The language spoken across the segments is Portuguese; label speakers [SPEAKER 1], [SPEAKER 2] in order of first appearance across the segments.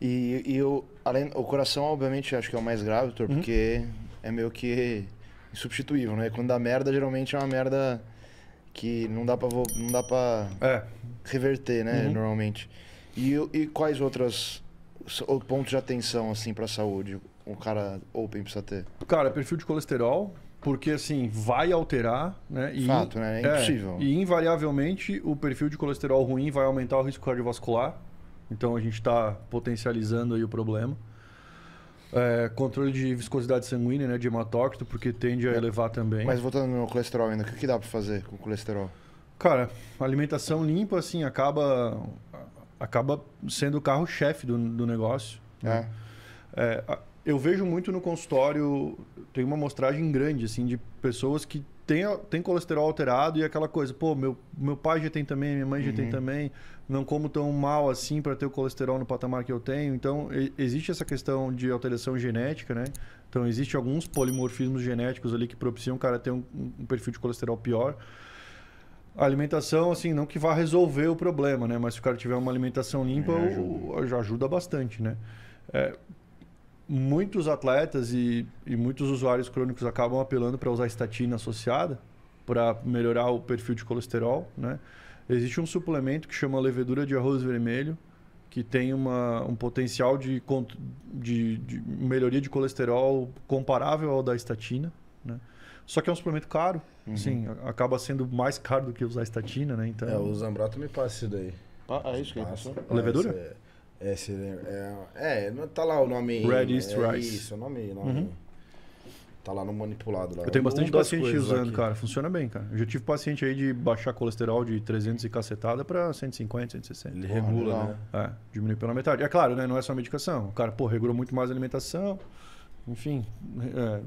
[SPEAKER 1] E, e eu, além, o coração, obviamente, acho que é o mais grave, uhum. porque é meio que insubstituível, né? Quando dá merda, geralmente é uma merda que não dá pra, não dá pra é. reverter, né? Uhum. Normalmente. E, e quais outros pontos de atenção, assim, pra saúde o cara open precisa ter? Cara, perfil de colesterol, porque assim, vai alterar, né? E, Fato, né? É, é impossível. É, e invariavelmente o perfil de colesterol ruim vai aumentar o risco cardiovascular. Então a gente está potencializando aí o problema. É, controle de viscosidade sanguínea, né, de hematócrito, porque tende a é. elevar também. Mas voltando no colesterol ainda, o que, que dá para fazer com o colesterol? Cara, alimentação limpa, assim, acaba, acaba sendo o carro-chefe do, do negócio. Né? É, é eu vejo muito no consultório, tem uma amostragem grande, assim, de pessoas que tem, tem colesterol alterado e aquela coisa, pô, meu, meu pai já tem também, minha mãe já uhum. tem também, não como tão mal assim para ter o colesterol no patamar que eu tenho. Então, e, existe essa questão de alteração genética, né? Então, existe alguns polimorfismos genéticos ali que propiciam o cara ter um, um perfil de colesterol pior. A alimentação, assim, não que vá resolver o problema, né? Mas se o cara tiver uma alimentação limpa, é, ajuda. O, ajuda bastante, né? É, muitos atletas e, e muitos usuários crônicos acabam apelando para usar estatina associada para melhorar o perfil de colesterol, né? Existe um suplemento que chama levedura de arroz vermelho, que tem uma, um potencial de, de, de, melhoria de colesterol comparável ao da estatina. Né? Só que é um suplemento caro, uhum. sim, acaba sendo mais caro do que usar estatina, né? Então... É, o Zambrato me passa isso daí. Ah, é isso que ele Levedura? É. É, é, é, é, tá lá o nome. Red East é, Rice. Isso, é o nome. nome uhum. Tá lá no manipulado. Lá. Eu tenho bastante um paciente usando, aqui. cara. Funciona bem, cara. Eu já tive paciente aí de baixar colesterol de 300 e cacetada pra 150, 160. Ele regula, né? É, diminui pela metade. É claro, né? Não é só medicação. O cara, pô, regulou muito mais a alimentação. Enfim, é,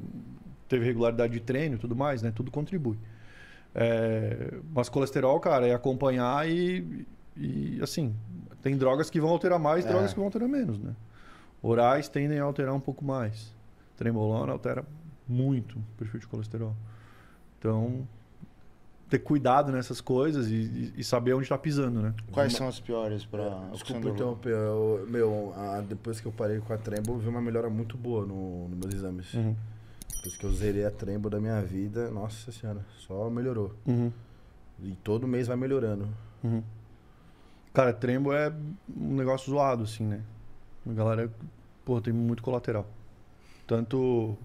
[SPEAKER 1] teve regularidade de treino e tudo mais, né? Tudo contribui. É, mas colesterol, cara, é acompanhar e, e assim, tem drogas que vão alterar mais, é. drogas que vão alterar menos, né? Orais tendem a alterar um pouco mais. Trembolona altera muito o perfil de colesterol. Então, ter cuidado nessas coisas e, e saber onde está pisando, né? Quais são as piores para... É, desculpa Eu, meu, a, depois que eu parei com a Trembo, eu vi uma melhora muito boa nos no meus exames. Uhum. Depois que eu zerei a Trembo da minha vida, nossa senhora, só melhorou. Uhum. E todo mês vai melhorando. Uhum. Cara, trembo é um negócio zoado, assim, né? A galera, pô, tem muito colateral. Tanto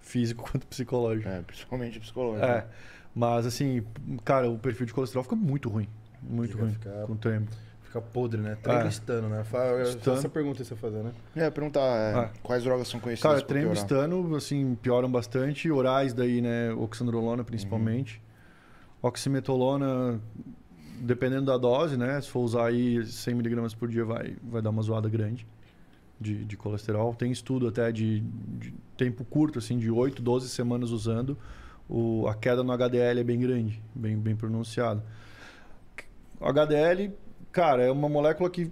[SPEAKER 1] físico quanto psicológico. É, principalmente psicológico. É. Mas, assim, cara, o perfil de colesterol fica muito ruim. Muito fica, ruim com trembo. Fica podre, né? Trembo é. estano, né? Fala, estano. Essa pergunta que você fazer, né? É, perguntar é. Ah. quais drogas são conhecidas Cara, trembo estano, assim, pioram bastante. Orais daí, né? Oxandrolona, principalmente. Uhum. Oximetolona dependendo da dose, né? Se for usar aí 100mg por dia, vai, vai dar uma zoada grande de, de colesterol. Tem estudo até de, de, tempo curto, assim, de 8, 12 semanas usando, o, a queda no HDL é bem grande, bem, bem pronunciada. HDL, cara, é uma molécula que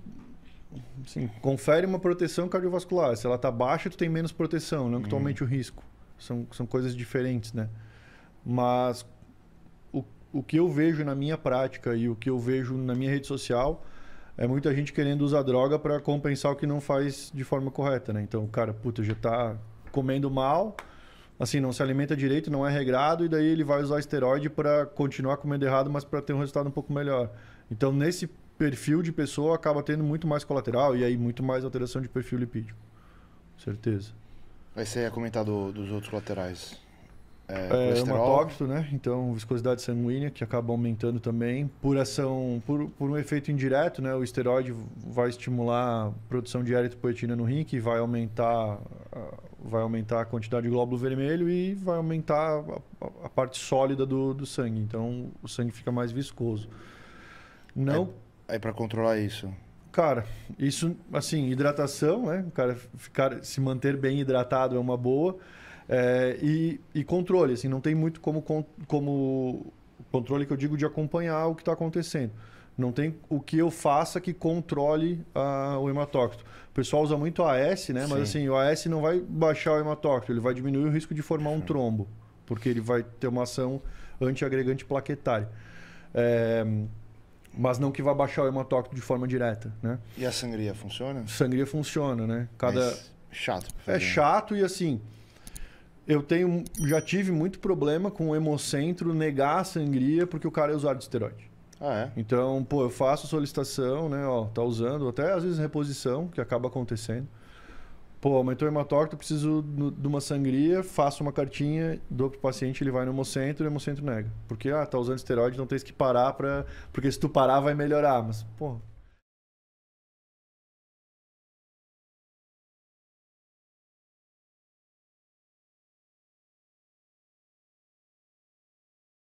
[SPEAKER 1] assim, confere uma proteção cardiovascular. Se ela está baixa, tu tem menos proteção, não é que tu uhum. aumente o risco. São, são coisas diferentes, né? Mas o que eu vejo na minha prática e o que eu vejo na minha rede social é muita gente querendo usar droga para compensar o que não faz de forma correta, né? Então, o cara, puta, já tá comendo mal, assim, não se alimenta direito, não é regrado, e daí ele vai usar esteroide para continuar comendo errado, mas para ter um resultado um pouco melhor. Então, nesse perfil de pessoa, acaba tendo muito mais colateral e aí muito mais alteração de perfil lipídico. Certeza. Aí você ia comentar dos outros colaterais é, é, é hematóxito, né? Então, viscosidade sanguínea, que acaba aumentando também. Por ação, por, por um efeito indireto, né? O esteroide vai estimular a produção de eritropoetina no rim, que vai aumentar, vai aumentar a quantidade de glóbulo vermelho e vai aumentar a, a parte sólida do, do sangue. Então, o sangue fica mais viscoso. Não... É, aí é para controlar isso... Cara, isso, assim, hidratação, né? O cara ficar, se manter bem hidratado é uma boa. É, e, e, controle, assim, não tem muito como, como controle que eu digo de acompanhar o que está acontecendo. Não tem o que eu faça que controle a, o hematócrito. O pessoal usa muito AS, né? Mas assim, o AS não vai baixar o hematócrito, ele vai diminuir o risco de formar um trombo, porque ele vai ter uma ação antiagregante plaquetária. É, mas não que vá baixar o hematócrito de forma direta, né? E a sangria funciona? Sangria funciona, né? Cada... Mas chato. É né? chato e assim eu tenho, já tive muito problema com o hemocentro negar a sangria porque o cara é usuário de esteroide. Ah, é? Então, pô, eu faço solicitação, né? Ó, tá usando, até às vezes reposição, que acaba acontecendo. Pô, aumentou o hematócrito, preciso de uma sangria, faço uma cartinha, dou pro paciente, ele vai no hemocentro e o hemocentro nega. Porque, ah, tá usando esteroide, não tem que parar pra... Porque se tu parar, vai melhorar. Mas, pô,